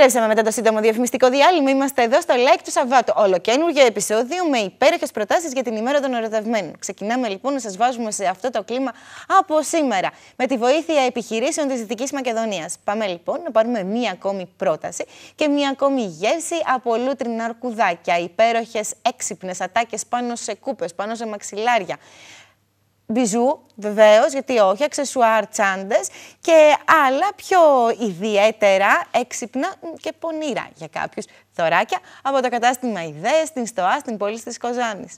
Επιστρέψαμε μετά το σύντομο διαφημιστικό διάλειμμα. Είμαστε εδώ στο Like του Σαββάτου. Ολοκένουργιο επεισόδιο με υπέροχες προτάσεις για την ημέρα των ερωτευμένων. Ξεκινάμε λοιπόν να σας βάζουμε σε αυτό το κλίμα από σήμερα με τη βοήθεια επιχειρήσεων της Δυτικής Μακεδονίας. Πάμε λοιπόν να πάρουμε μία ακόμη πρόταση και μία ακόμη γεύση από λούτρινα αρκουδάκια, υπέροχες έξυπνες ατάκες πάνω σε κούπες, πάνω σε μαξιλάρια. Μπιζού, βεβαίως, γιατί όχι, αξεσουάρ τσάντες και άλλα πιο ιδιαίτερα έξυπνα και πονήρα για κάποιους θωράκια από το κατάστημα Ιδέες στην Στοά, στην πόλη της Κοζάνης.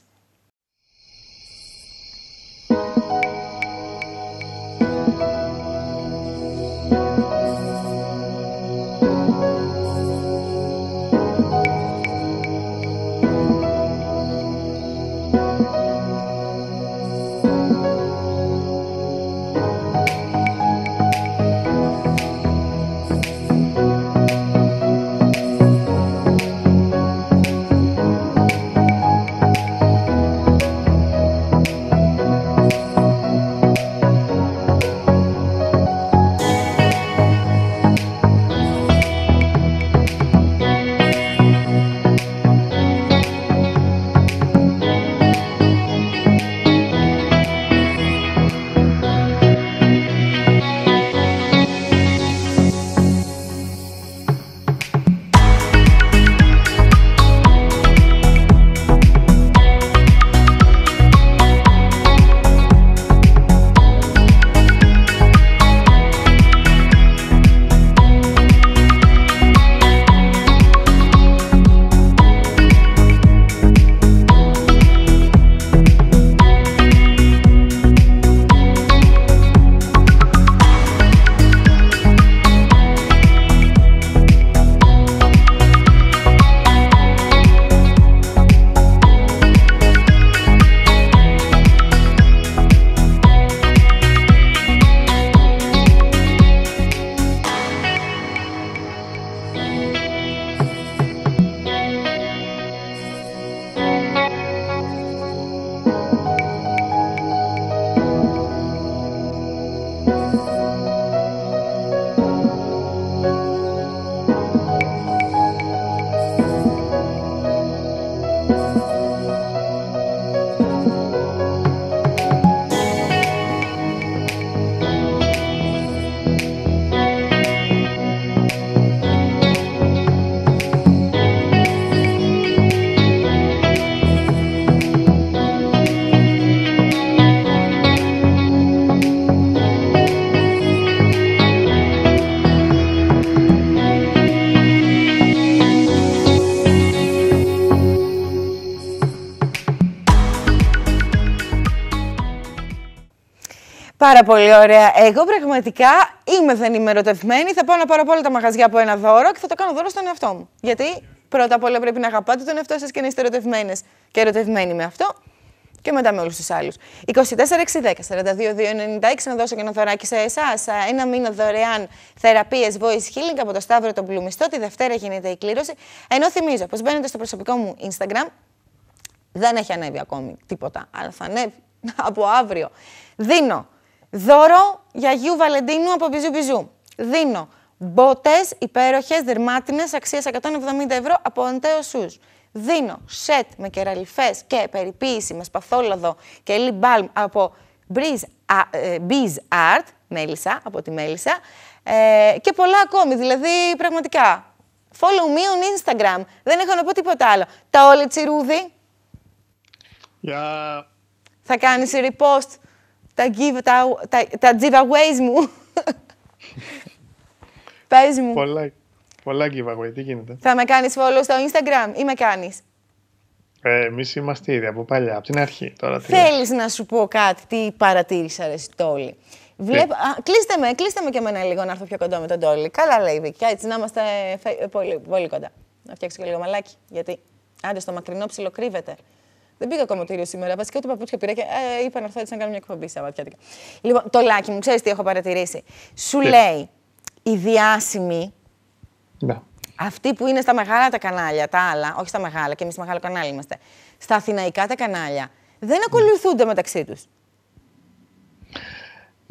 Πάρα πολύ ωραία. Εγώ πραγματικά είμαι δεν είμαι ερωτευμένη. Θα πάω να πάρω από όλα τα μαγαζιά από ένα δώρο και θα το κάνω δώρο στον εαυτό μου. Γιατί πρώτα απ' όλα πρέπει να αγαπάτε τον εαυτό σας και να είστε ερωτευμένες και ερωτευμένοι με αυτό και μετά με όλους τους αλλου 24 10 24-610-42-296 να δώσω και ένα δωράκι σε εσάς. Ένα μήνα δωρεάν θεραπείε voice healing από το Σταύρο τον Πλουμιστό. Τη Δευτέρα γίνεται η κλήρωση. Ενώ θυμίζω πως μπαίνετε στο προσωπικό μου Instagram. Δεν έχει ανέβει ακόμη τίποτα, αλλά θα ανέβει από αύριο. Δίνω Δώρο για Αγίου Βαλεντίνου από Μπιζού Μπιζού. Δίνω μπότες υπέροχες δερμάτινες αξίας 170 ευρώ από Αντέο Σουζ. Δίνω σετ με κεραλιφές και περιποίηση με σπαθόλαδο και λιμπάλμ από biz ε, Art, Μέλισσα, από τη Μέλισσα. Ε, και πολλά ακόμη, δηλαδή πραγματικά. Follow me on Instagram. Δεν έχω να πω τίποτα άλλο. Τα όλη τσιρούδι. Yeah. Θα κάνεις repost τα, give, τα, τα, τα giveaways μου. Πες μου. Πολλά, πολλά τι γίνεται. Θα με κάνεις follow στο Instagram ή με κάνεις. Ε, Εμείς είμαστε ήδη από παλιά, από την αρχή. Τώρα Θέλεις να σου πω κάτι, τι παρατήρησα ρε Στόλη. Βλέπ... κλείστε με, κλείστε με και εμένα λίγο να έρθω πιο κοντό με τον Τόλι. Καλά λέει η έτσι να είμαστε πολύ, πολύ κοντά. Να φτιάξω και λίγο μαλάκι, γιατί άντε στο μακρινό ψιλοκρύβεται. Δεν πήγα κομμωτήριο σήμερα. Βασικά το παπούτσια πήρα και ε, είπα να έρθω έτσι να κάνω μια εκπομπή Σαββατιάτικα. Λοιπόν, το λάκι μου, ξέρεις τι έχω παρατηρήσει. Σου λέει οι διάσημοι. Ναι. Αυτοί που είναι στα μεγάλα τα κανάλια, τα άλλα, όχι στα μεγάλα, και εμείς μεγάλο κανάλι είμαστε. Στα αθηναϊκά τα κανάλια δεν ναι. ακολουθούνται μεταξύ τους.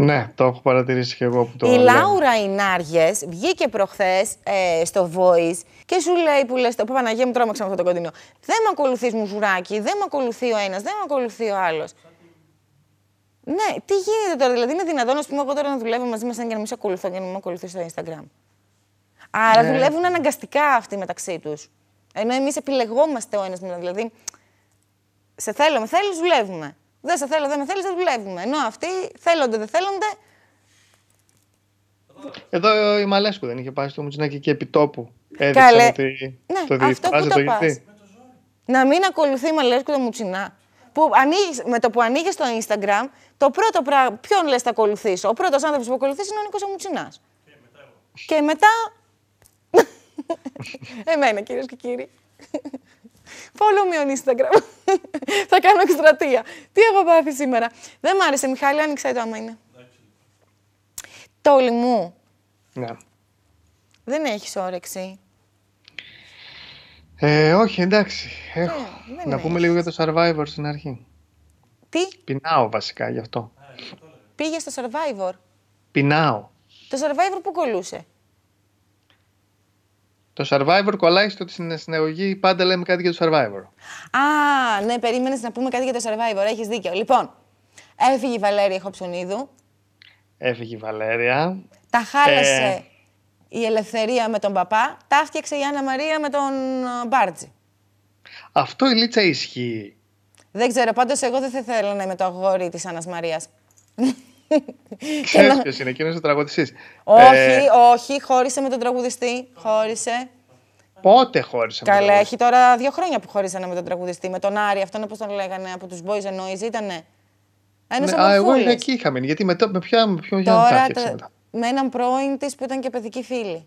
Ναι, το έχω παρατηρήσει και εγώ που το Η λέμε. Λάουρα Ινάργε βγήκε προχθές ε, στο Voice και σου λέει που λες: Παναγία μου, τρόμαξα με αυτό το κοντινό. Δεν με ακολουθείς μου ζουράκι, δεν με ακολουθεί ο ένας, δεν με ακολουθεί ο άλλος. Ναι, τι γίνεται τώρα, δηλαδή είναι δυνατόν να πούμε εγώ τώρα να δουλεύω μαζί μας και να μην σε ακολουθώ και να μην με ακολουθείς στο Instagram. Άρα ναι. δουλεύουν αναγκαστικά αυτοί μεταξύ τους. Ενώ εμείς επιλεγόμαστε ο ένας με δηλαδή. Σε θέλω, με θέλεις, δουλεύουμε. Δεν σε θέλω, δεν με θέλεις, δεν δουλεύουμε. Ενώ αυτοί θέλονται, δεν θέλονται. Εδώ η Μαλέσκου δεν είχε πάει στο Μουτσινάκι και επί τόπου. Έδειξε Καλέ. ότι ναι, το Να μην ακολουθεί η Μαλέσκου το Μουτσινά. Που ανοίγεις, με το που ανοίγεις στο Instagram, το πρώτο πράγμα. Ποιον λες θα ακολουθήσω. Ο πρώτος άνθρωπος που ακολουθεί είναι ο Νίκος Μουτσινά. Και μετά... Εμένα κυρίες και κύριοι. Follow me on Instagram. θα κάνω εκστρατεία. Τι έχω πάθει σήμερα. Δεν μ' άρεσε, Μιχάλη, άνοιξε το άμα είναι. Το μου. Ναι. Δεν έχεις όρεξη. Ε, όχι, εντάξει. Ε, έχω. να πούμε λίγο για το Survivor στην αρχή. Τι? Πεινάω βασικά γι' αυτό. Πήγες στο Survivor. Πεινάω. Το Survivor που κολούσε. Το Survivor κολλάει στο ότι στην συνεργογή πάντα λέμε κάτι για το Survivor. Α, ναι, περίμενες να πούμε κάτι για το Survivor. Έχεις δίκιο. Λοιπόν, έφυγε η Βαλέρια Χοψουνίδου. Έφυγε η Βαλέρια. Τα χάλασε ε. η Ελευθερία με τον παπά. Τα έφτιαξε η Άννα Μαρία με τον ε, Μπάρτζη. Αυτό η Λίτσα ισχύει. Δεν ξέρω, πάντως εγώ δεν θα ήθελα να είμαι το αγόρι της Άννας Μαρίας. Ξέρεις ποιος είναι, εκείνος ο τραγουδιστής. Όχι, ε, όχι, χώρισε με τον τραγουδιστή, χώρισε. Πότε χώρισε Καλέ, με τον έχει τώρα δύο χρόνια που χώρισανε με τον τραγουδιστή, με τον Άρη, αυτόν όπως τον λέγανε, από τους Boys and Noise ήτανε. Ένας ναι, α, εγώ είναι εκεί είχαμε, γιατί μετά, με ποια, με ποιο τα Με έναν πρώην της που ήταν και παιδική φίλη.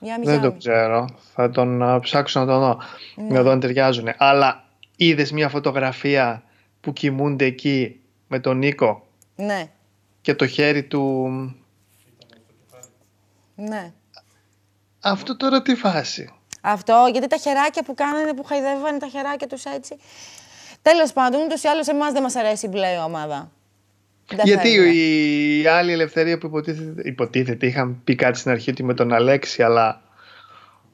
Μιάμι, Δεν το ξέρω. Θα τον ψάξω να τον δω. Ναι. Να δω αν ταιριάζουν. Αλλά είδες μια φωτογραφία που κοιμούνται εκεί με τον Νίκο. Ναι. Και το χέρι του... Ναι. Αυτό τώρα τι φάση. Αυτό, γιατί τα χεράκια που κάνανε, που χαϊδεύανε τα χεράκια τους έτσι. Τέλος πάντων, ούτως ή άλλως εμάς δεν μας αρέσει η μπλε ομάδα. γιατί η, άλλη ελευθερία που υποτίθεται, υποτίθεται, είχαν πει κάτι στην αρχή ότι με τον Αλέξη, αλλά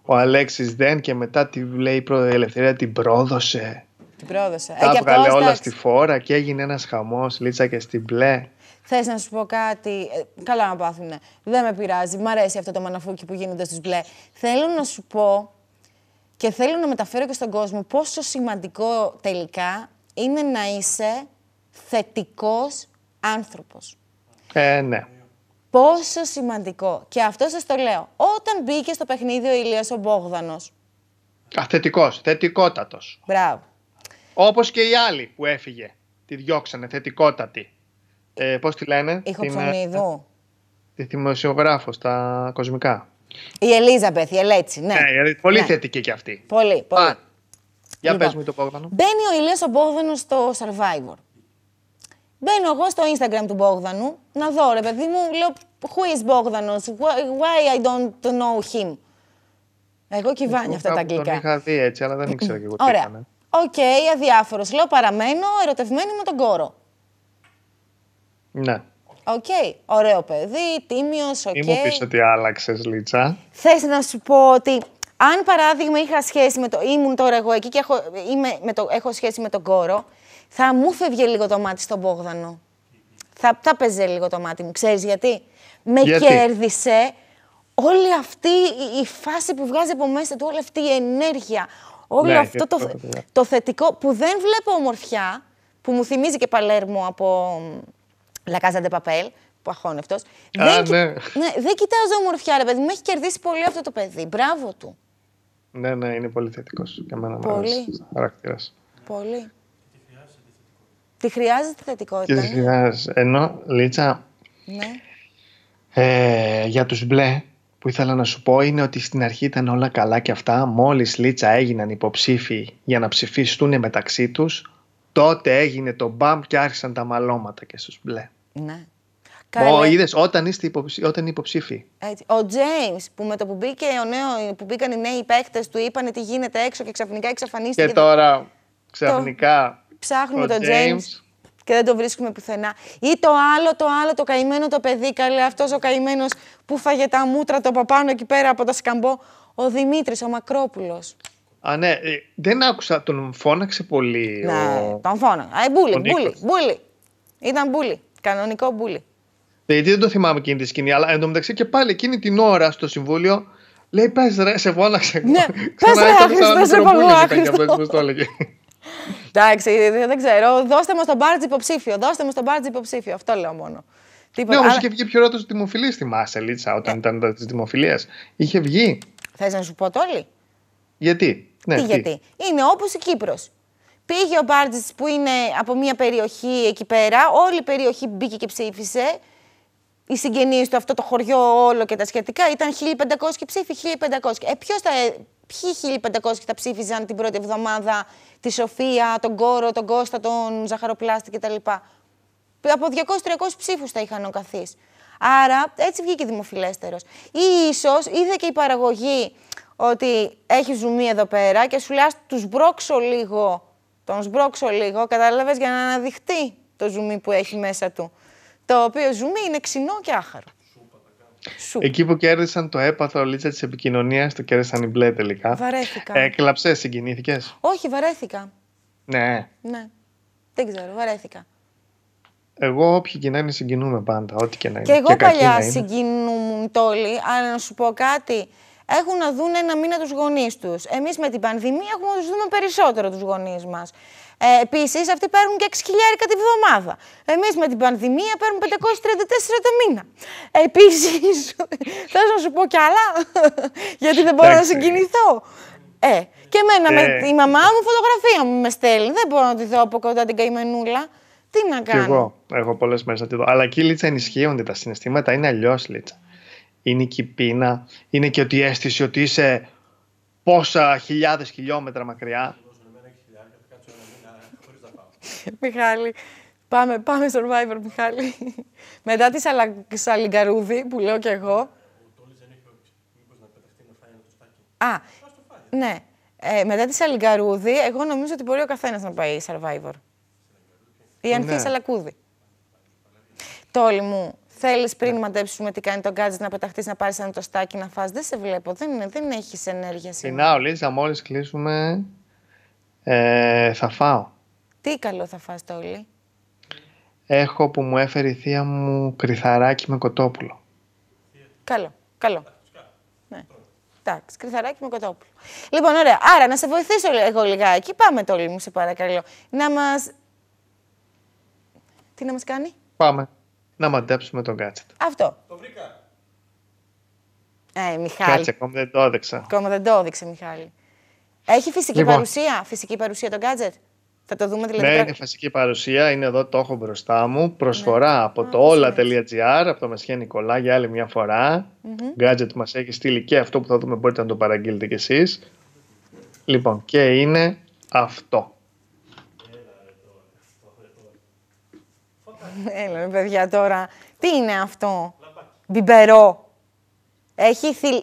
ο Αλέξης δεν και μετά τη λέει η ελευθερία την πρόδωσε. Την πρόδωσε. Ε, Τα έβγαλε όλα στη φόρα και έγινε ένας χαμός, λίτσα και στην μπλε. Θες να σου πω κάτι. Ε, καλά να πάθουνε. Δεν με πειράζει. Μ' αρέσει αυτό το μαναφούκι που γίνονται στου μπλε. Θέλω να σου πω και θέλω να μεταφέρω και στον κόσμο πόσο σημαντικό τελικά είναι να είσαι θετικός άνθρωπος. Ε, ναι. Πόσο σημαντικό. Και αυτό σας το λέω. Όταν μπήκε στο παιχνίδι ο Ηλίας ο Μπόγδανος. θετικότατος. Μπράβο. Όπως και η άλλη που έφυγε. Τη διώξανε, θετικότατη. Ε, πώς τη λένε. Ηχοψωνίδου. Ε, τη τα κοσμικά. Η Ελίζαμπεθ, η Ελέτσι, ναι. ναι πολύ ναι. θετική κι αυτή. Πολύ, πολύ. για λοιπόν, πες μου το Πόγδανο. Μπαίνει ο Ηλίας ο στο Survivor. Μπαίνω εγώ στο Instagram του Μπόγδανου να δω ρε παιδί μου, λέω who is Μπόγδανος, why I don't know him. Εγώ κυβάνει αυτά τα αγγλικά. Τον είχα δει έτσι, αλλά δεν ήξερα και εγώ τι Οκ, okay, αδιάφορος. Λέω παραμένω ερωτευμένη με τον κόρο. Ναι. Οκ, okay. ωραίο παιδί, τίμιος, οκ. Okay. Ή μου πεις ότι άλλαξες, Λίτσα. Θες να σου πω ότι αν παράδειγμα είχα σχέση με το. ήμουν τώρα εγώ εκεί και έχω, είμαι, με το, έχω σχέση με τον κόρο, θα μου φεύγει λίγο το μάτι στον Πόγδανο. Θα, θα παίζει λίγο το μάτι μου. Ξέρεις γιατί. Με κέρδισε όλη αυτή η φάση που βγάζει από μέσα του, όλη αυτή η ενέργεια, Όλο ναι, αυτό το, θετικό που δεν βλέπω ομορφιά, που μου θυμίζει και Παλέρμο από La Casa de Papel, που αχώνευτος δεν, ναι. ναι. κοιτάζω ομορφιά, ρε παιδί μου. Έχει κερδίσει πολύ αυτό το παιδί. Μπράβο του. Ναι, ναι, είναι πολύ θετικός. Για μένα. πολύ. χαρακτήρας. Πολύ. Τη χρειάζεται θετικότητα. Τη χρειάζεται. Ενώ, Λίτσα, ναι. Ε, για τους μπλε, που ήθελα να σου πω είναι ότι στην αρχή ήταν όλα καλά και αυτά. Μόλις Λίτσα έγιναν υποψήφοι για να ψηφιστούν μεταξύ τους, τότε έγινε το μπαμ και άρχισαν τα μαλώματα και στους μπλε. Ναι. Καλέ. είδες, όταν, είστε υποψη... όταν είναι υποψήφοι. Ο Τζέιμ που με το που μπήκε ο νέο, που μπήκαν οι νέοι παίχτες του, είπανε τι γίνεται έξω και ξαφνικά εξαφανίστηκε. Και τώρα ξαφνικά. Ψάχνουμε τον Τζέιμ και δεν το βρίσκουμε πουθενά. Ή το άλλο, το άλλο, το καημένο το παιδί, καλέ αυτός ο καημένος που φάγε τα μούτρα το παπάνω εκεί πέρα από τα σκαμπό. Ο Δημήτρης, ο Μακρόπουλος. Α, ναι, ε, δεν άκουσα, τον φώναξε πολύ. Ναι, ο... τον φώναξε. Α, ε, μπούλι, μπούλι, μπούλι. Ήταν μπούλι. Κανονικό μπούλι. Γιατί ε, δεν το θυμάμαι εκείνη τη σκηνή, αλλά μεταξύ και πάλι εκείνη την ώρα στο συμβούλιο λέει πες ρε, σε φώναξε. Ναι, πες ρε, άχρηστο, σε Εντάξει, δεν ξέρω. Δώστε μου στον Μπάρτζ υποψήφιο. Δώστε μου στον Μπάρτζ υποψήφιο. Αυτό λέω μόνο. Τίποτα. Ναι, όμως είχε βγει πιο ρότο τη δημοφιλή, στη Μάσελίτσα όταν ε. ήταν της δημοφιλίας. Είχε βγει. Θες να σου πω το όλοι. Γιατί. Ναι, τι, τι, γιατί. Είναι όπως η Κύπρος. Πήγε ο Μπάρτζη που είναι από μια περιοχή εκεί πέρα, όλη η περιοχή μπήκε και ψήφισε. Οι συγγενείς του, αυτό το χωριό όλο και τα σχετικά, ήταν 1500 και ψήφοι, 1500. Ε, ποιος θα ποιοι 1500 τα ψήφιζαν την πρώτη εβδομάδα τη Σοφία, τον Κόρο, τον Κώστα, τον Ζαχαροπλάστη κτλ. Από 200-300 ψήφου τα είχαν ο καθής. Άρα έτσι βγήκε δημοφιλέστερος. Ή ίσως είδε και η παραγωγή ότι έχει ζουμί εδώ πέρα και σου λέει του σμπρώξω λίγο. Τον σμπρώξω λίγο, κατάλαβες για να αναδειχτεί το ζουμί που έχει μέσα του. Το οποίο ζουμί είναι ξινό και άχαρο. Εκεί που κέρδισαν το έπαθρο λίτσα της επικοινωνίας, το κέρδισαν οι μπλε τελικά. Βαρέθηκα. Έκλαψε, ε, συγκινήθηκες. Όχι, βαρέθηκα. Ναι. Ναι. Δεν ξέρω, βαρέθηκα. Εγώ όποιοι και να είναι συγκινούμε πάντα, ό,τι και να είναι. Και εγώ παλιά συγκινούμουν τόλοι, αλλά να σου πω κάτι. Έχουν να δουν ένα μήνα τους γονείς τους. Εμείς με την πανδημία έχουμε να τους δούμε περισσότερο τους γονείς μας. Ε, Επίσης, αυτοί παίρνουν και 6 χιλιάρικα τη βδομάδα. Εμείς με την πανδημία παίρνουμε 534 το μήνα. Επίσης, θες να σου πω κι άλλα, γιατί δεν μπορώ να συγκινηθώ. Ε, και εμένα, με, ε. η μαμά μου φωτογραφία μου με στέλνει. Δεν μπορώ να τη δω από κοντά την καημενούλα. Τι να κάνω. Κι εγώ έχω πολλές μέρες να τη δω. Αλλά εκεί λίτσα ενισχύονται τα συναισθήματα, είναι αλλιώς λίτσα. Είναι και η πείνα, είναι και ότι η αίσθηση ότι είσαι πόσα χιλιάδες χιλιόμετρα μακριά Μιχάλη, πάμε, πάμε Survivor, Μιχάλη. Μετά τη σαλα... Σαλιγκαρούδη που λέω κι εγώ. δεν να πεταχτεί να φάει ένα τοστάκι. Α, ναι. Ε, μετά τη Σαλιγκαρούδη, εγώ νομίζω ότι μπορεί ο καθένας να πάει survivor. Ή αν θέλει Σαλακούδη. Τόλι μου, θέλεις πριν ναι. μαντέψουμε τι κάνει το gadget να πεταχτείς, να πάρεις ένα τοστάκι να φας. Δεν σε βλέπω. Δεν, είναι, δεν έχεις ενέργεια σήμερα. Λίζα, μόλις κλείσουμε. Ε, θα φάω. Τι καλό θα φας όλοι. Έχω που μου έφερε η θεία μου κρυθαράκι με κοτόπουλο. Καλό, καλό. Ναι. Εντάξει, κρυθαράκι με κοτόπουλο. Λοιπόν, ωραία. Άρα, να σε βοηθήσω εγώ λιγάκι. Πάμε το όλοι μου, σε παρακαλώ. Να μας... Τι να μας κάνει? Πάμε. Να μαντέψουμε τον κάτσετ. Αυτό. Το βρήκα. Ε, Μιχάλη. Κάτσε, ακόμα δεν το έδειξα. Ακόμα δεν το έδειξε, Μιχάλη. Έχει φυσική λοιπόν. παρουσία, παρουσία το gadget. Θα δηλαδή, Ναι, είναι φασική παρουσία. Είναι εδώ, το έχω μπροστά μου. Ναι. Προσφορά από το όλα.gr, από το Μεσχέ Νικολά για άλλη μια φορά. Mm-hmm. Gadget μας έχει στείλει και αυτό που θα δούμε. Μπορείτε να το παραγγείλετε κι εσείς. Λοιπόν, και είναι αυτό. Έλα, ρε, παιδιά, τώρα. Τι είναι αυτό. Μπιμπερό. Έχει θυλ...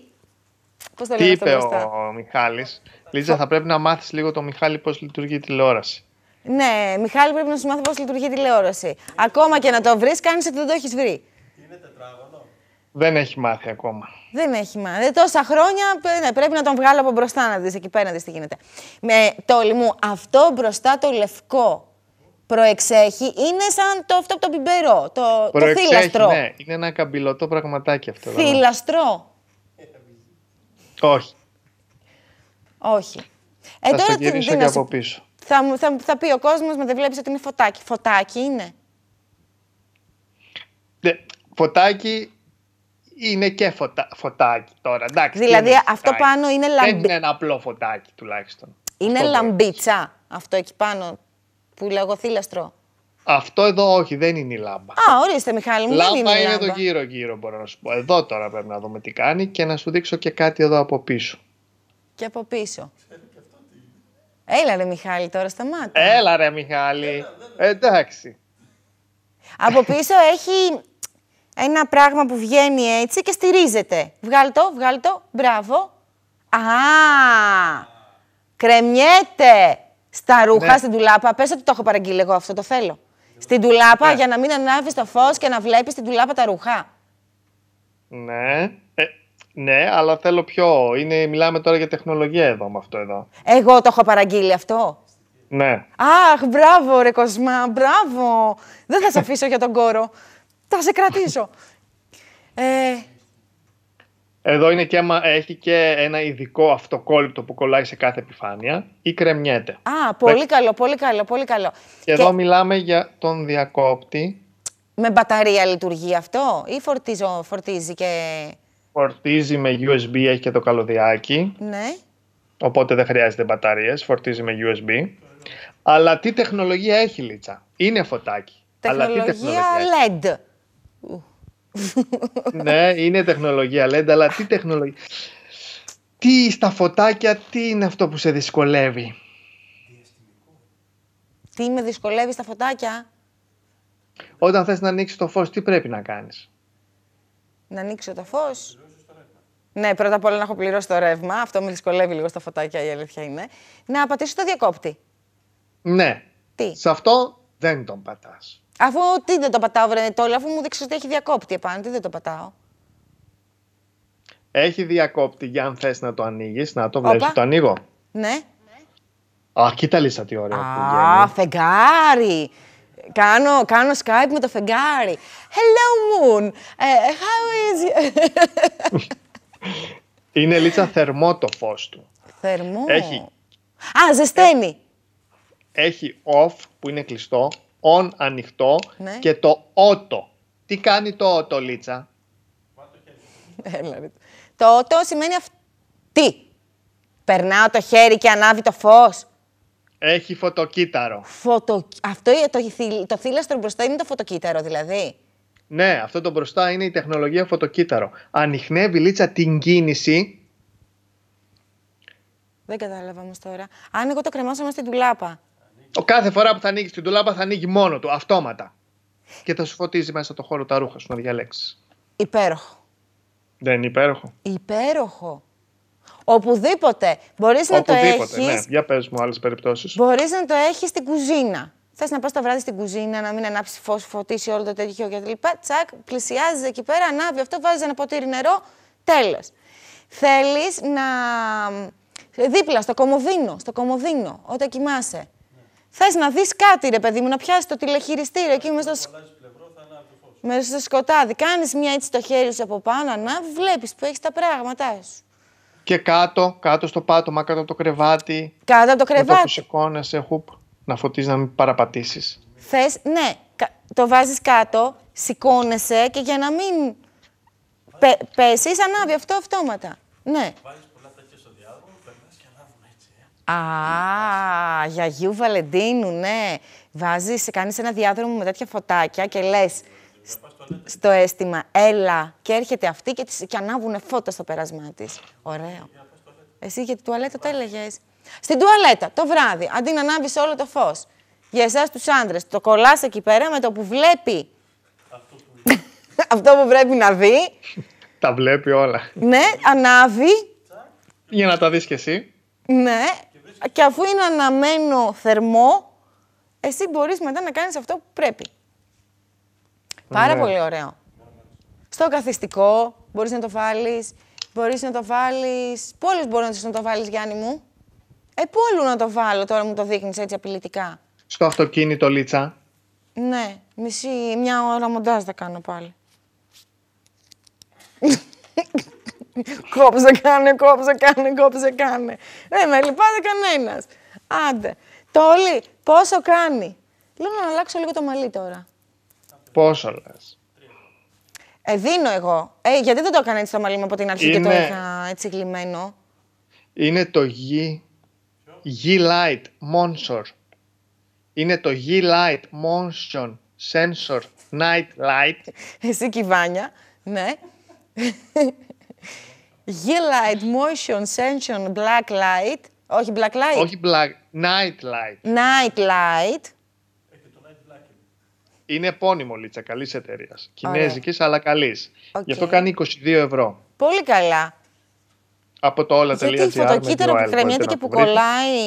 Πώς το λέμε Τι είπε αυτό ο Μιχάλης. Λίτσα, θα πρέπει να μάθεις λίγο το Μιχάλη πώς λειτουργεί η τηλεόραση. Ναι, Μιχάλη, πρέπει να σου μάθω πώς λειτουργεί η τηλεόραση. Ακόμα και να το βρεις, κάνεις ότι δεν το έχεις βρει. Είναι τετράγωνο. Δεν έχει μάθει ακόμα. Δεν έχει μάθει. Ε, τόσα χρόνια ε, ναι, πρέπει να τον βγάλω από μπροστά να δεις εκεί πέρα να δεις τι γίνεται. Με το λιμού, αυτό μπροστά το λευκό προεξέχει, είναι σαν το αυτό από το πιμπέρο. το, το θύλαστρο. Ναι, είναι ένα καμπυλωτό πραγματάκι αυτό. Θύλαστρο. Όχι. Όχι. Ε, τώρα και από πίσω. Θα, θα, θα πει ο κόσμος, μα δεν βλέπεις ότι είναι φωτάκι. Φωτάκι είναι. φωτάκι είναι και φωτα, φωτάκι τώρα. Εντάξει, δηλαδή αυτό πάνω είναι λαμπίτσα. Δεν είναι ένα απλό φωτάκι τουλάχιστον. Είναι αυτό λαμπίτσα αυτό εκεί πάνω που λέγω θύλαστρο. Αυτό εδώ όχι, δεν είναι η λάμπα. Α, ορίστε Μιχάλη μου, λάμπα δεν είναι η λάμπα. είναι εδώ γύρω γύρω μπορώ να σου πω. Εδώ τώρα πρέπει να δούμε τι κάνει και να σου δείξω και κάτι εδώ από πίσω. Και από πίσω. Έλα ρε Μιχάλη, τώρα σταμάτα. Έλα ρε Μιχάλη. Εντάξει. Από πίσω έχει ένα πράγμα που βγαίνει έτσι και στηρίζεται. Βγάλ το, βγάλ το, μπράβο. Α, κρεμιέται στα ρούχα, ναι. στην τουλάπα. Πες ότι το έχω παραγγείλει εγώ αυτό, το θέλω. Στην τουλάπα ναι. για να μην ανάβεις το φως και να βλέπεις την τουλάπα τα ρούχα. Ναι. Ε, ναι, αλλά θέλω πιο. Είναι, μιλάμε τώρα για τεχνολογία εδώ με αυτό εδώ. Εγώ το έχω παραγγείλει αυτό. Ναι. Αχ, μπράβο ρε Κοσμά, μπράβο. Δεν θα σε αφήσω για τον κόρο. Θα σε κρατήσω. Ε... Εδώ είναι και, έχει και ένα ειδικό αυτοκόλλητο που κολλάει σε κάθε επιφάνεια ή κρεμιέται. Α, πολύ καλό, πολύ καλό, πολύ καλό. Και, εδώ μιλάμε για τον διακόπτη. Με μπαταρία λειτουργεί αυτό ή φορτίζω, φορτίζει και... Φορτίζει με USB, έχει και το καλωδιάκι. Ναι. Οπότε δεν χρειάζεται μπαταρίες, φορτίζει με USB. Αλλά τι τεχνολογία έχει, Λίτσα. Είναι φωτάκι. Τεχνολογία LED. ναι, είναι τεχνολογία LED, αλλά τι τεχνολογία... Τι στα φωτάκια, τι είναι αυτό που σε δυσκολεύει. Τι με δυσκολεύει στα φωτάκια. Όταν θες να ανοίξεις το φως, τι πρέπει να κάνεις. Να ανοίξω το φως. Ναι, πρώτα απ' όλα να έχω πληρώσει το ρεύμα. Αυτό με δυσκολεύει λίγο στα φωτάκια, η αλήθεια είναι. Να πατήσω το διακόπτη. Ναι. Τι. Σε αυτό δεν τον πατάς. Αφού τι δεν το πατάω, βρε αφού μου δείξει ότι έχει διακόπτη επάνω, τι δεν το πατάω. Έχει διακόπτη για αν θες να το ανοίγεις, να το βλέπεις. Το ανοίγω. Ναι. Α, κοίτα λίσα τι ωραία που Α, φεγγάρι. Κάνω, Skype με το φεγγάρι. Hello, Moon. Uh, how is... Είναι λίτσα θερμό το φως του. Θερμό. Έχει... Α, ζεσταίνει. Ε, έχει off που είναι κλειστό, on ανοιχτό ναι. και το ότο. Τι κάνει το ότο, Λίτσα? Έλα, Το ότο σημαίνει αυτή. Περνάω το χέρι και ανάβει το φως. Έχει φωτοκύτταρο. Φωτο... Αυτό το, θύλαστρο μπροστά είναι το φωτοκύτταρο δηλαδή. Ναι, αυτό το μπροστά είναι η τεχνολογία φωτοκύτταρο. Ανοιχνεύει λίτσα την κίνηση. Δεν κατάλαβα όμως τώρα. Αν εγώ το κρεμάσω μέσα στην τουλάπα. Ο κάθε φορά που θα ανοίξει την τουλάπα θα ανοίγει μόνο του, αυτόματα. Και θα σου φωτίζει μέσα το χώρο τα ρούχα σου να διαλέξεις. Υπέροχο. Δεν είναι υπέροχο. Υπέροχο. Οπουδήποτε. μπορείς να το ναι. έχεις... Για πες μου άλλες περιπτώσεις. Μπορείς να το έχεις στην κουζίνα. Θες να πας το βράδυ στην κουζίνα, να μην ανάψει φως, φωτίσει όλο το τέτοιο κλπ. Τσακ, πλησιάζεις εκεί πέρα, ανάβει αυτό, βάζεις ένα ποτήρι νερό, τέλος. Θέλεις να. Ε, δίπλα, στο κομοδίνο, στο κομοδίνο, όταν κοιμάσαι. Ναι. Θες να δεις κάτι, ρε παιδί μου, να πιάσεις το τηλεχειριστήριο εκεί μέσα στο. Μέσα στο σκοτάδι. Κάνεις μια έτσι το χέρι σου από πάνω, να βλέπεις που έχεις τα πράγματά σου. Και κάτω, κάτω στο πάτωμα, κάτω από το κρεβάτι. Κάτω από το κρεβάτι. Μετά που σηκώνεσαι, χουπ να φωτίζεις, να μην παραπατήσεις. Θες, ναι, το βάζεις κάτω, σηκώνεσαι και για να μην πέσεις, ανάβει αυτό αυτόματα. Ναι. πολλά στο διάδρομο, και έτσι. Ε. Α, για γιου Βαλεντίνου, ναι. Βάζεις, κάνεις ένα διάδρομο με τέτοια φωτάκια και λες στο αίσθημα, έλα. Και έρχεται αυτή και, τις, και ανάβουν φώτα στο πέρασμά της. Ωραίο. Εσύ για την τουαλέτα το έλεγες. Στην τουαλέτα το βράδυ, αντί να ανάβεις όλο το φως. Για εσάς τους άντρες, το κολλάς εκεί πέρα με το που βλέπει. Αυτό που, πρέπει να δει. τα βλέπει όλα. Ναι, ανάβει. Για να τα δεις κι εσύ. Ναι, και αφού είναι αναμένο θερμό, εσύ μπορείς μετά να κάνεις αυτό που πρέπει. Πάρα ναι. πολύ ωραίο. Στο καθιστικό μπορείς να το βάλεις, μπορείς να το βάλεις... Πολλούς μπορείς να το βάλεις, Γιάννη μου. Ε, πού να το βάλω τώρα, μου το δείχνεις έτσι απειλητικά. Στο αυτοκίνητο, Λίτσα. Ναι, μισή, μια ώρα μοντάζ θα κάνω πάλι. κόψε, κάνε, κόψε, κάνε, κόψε, κάνε. Δεν με λυπάται κανένας. Άντε. Τόλι, πόσο κάνει. Λέω να αλλάξω λίγο το μαλλί τώρα. Πόσο λες. Ε, δίνω εγώ. Ε, γιατί δεν το έκανα έτσι το μαλλί μου από την αρχή Είναι... και το είχα έτσι γλυμμένο. Είναι το γη G-Light motion Είναι το G-Light motion Sensor Night Light. Εσύ κυβάνια, ναι. G-Light Motion Sensor Black Light. Όχι Black Light. Όχι Black, Night Light. Night Light. Είναι επώνυμο λίτσα, καλής εταιρείας. Κινέζικης, αλλά καλής. Okay. Γι' αυτό κάνει 22 ευρώ. Πολύ καλά από το όλα τα λίγα φωτοκύτταρο που κρεμιέται και που κολλάει,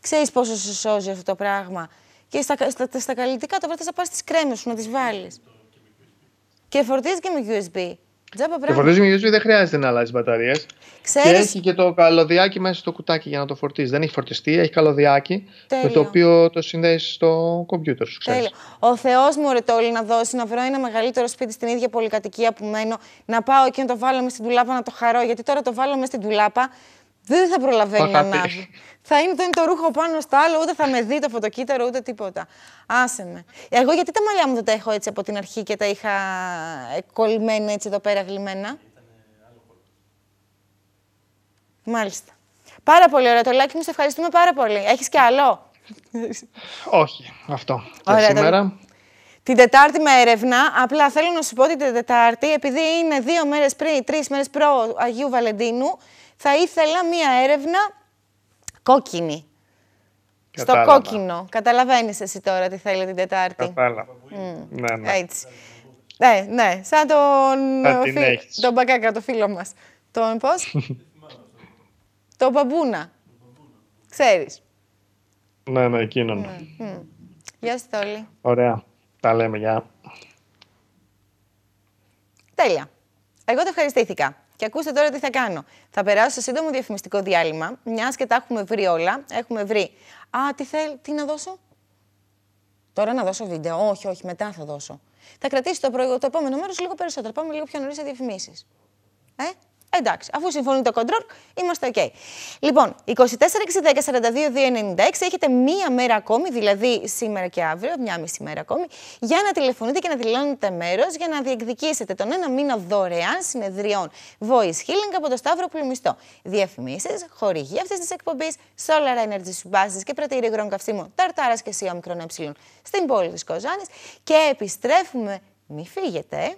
ξέρεις πόσο σε σώζει αυτό το πράγμα. Και στα, στα, στα καλλιτικά το βράδυ θα πα τι κρέμες σου να τις βάλεις. Και φορτίζεις και με USB. πράγμα. Και φορτίζεις με USB δεν χρειάζεται να αλλάζεις μπαταρίες. Ξέρεις... Και έχει και το καλωδιάκι μέσα στο κουτάκι για να το φορτίσει. Δεν έχει φορτιστεί, έχει καλωδιάκι με το οποίο το συνδέεις στο κομπιούτερ σου. Ξέρεις. Τέλειο. Ο Θεός μου ρε να δώσει, να βρω ένα μεγαλύτερο σπίτι στην ίδια πολυκατοικία που μένω, να πάω και να το βάλω μες στην τουλάπα να το χαρώ. Γιατί τώρα το βάλω μες στην τουλάπα δεν θα προλαβαίνει να ανάβει. Θα είναι το, το ρούχο πάνω στο άλλο, ούτε θα με δει το φωτοκύτταρο, ούτε τίποτα. Άσε με. Εγώ γιατί τα μαλλιά μου δεν τα έχω έτσι από την αρχή και τα είχα κολλημένα έτσι εδώ πέρα γλυμμένα. Μάλιστα. Πάρα πολύ ωραία. Το like μου, σε ευχαριστούμε πάρα πολύ. Έχεις και άλλο. Όχι, αυτό. Ωραία, σήμερα. Την Τετάρτη με έρευνα. Απλά θέλω να σου πω ότι την Τετάρτη, επειδή είναι δύο μέρες πριν, τρεις μέρες προ Αγίου Βαλεντίνου, θα ήθελα μία έρευνα κόκκινη. Στο κόκκινο. Καταλαβαίνεις εσύ τώρα τι θέλει την Τετάρτη. Κατάλαβα. Ναι, ναι. Ναι, ναι. Σαν τον, φι... τον Μπακάκα, το φίλο μας. Τον πώς. Το μπαμπούνα. Ξέρεις. Ναι, ναι, εκείνον. Γεια σα, όλοι. Ωραία. Τα λέμε, γεια. Τέλεια. Εγώ το ευχαριστήθηκα. Και ακούστε τώρα τι θα κάνω. Θα περάσω σε σύντομο διαφημιστικό διάλειμμα, μιας και τα έχουμε βρει όλα. Έχουμε βρει. Α, τι θέλει, τι να δώσω. Τώρα να δώσω βίντεο. Όχι, όχι, μετά θα δώσω. Θα κρατήσω το, το επόμενο μέρος λίγο περισσότερο. Πάμε λίγο πιο νωρίς σε διαφημίσεις. Ε? Εντάξει, αφού συμφωνεί το κοντρόλ, είμαστε OK. Λοιπόν, 24 6, 10, έχετε μία μέρα ακόμη, δηλαδή σήμερα και αύριο, μία μισή μέρα ακόμη, για να τηλεφωνείτε και να δηλώνετε μέρος για να διεκδικήσετε τον ένα μήνα δωρεάν συνεδριών Voice Healing από το Σταύρο Πλουμιστό. Διαφημίσει, χορηγή αυτής της εκπομπής, Solar Energy Συμπάσει και πρατήρη υγρών καυσίμων Ταρτάρας και ΣΥΑ ε, στην πόλη της Κοζάνης. Και επιστρέφουμε. Μη φύγετε.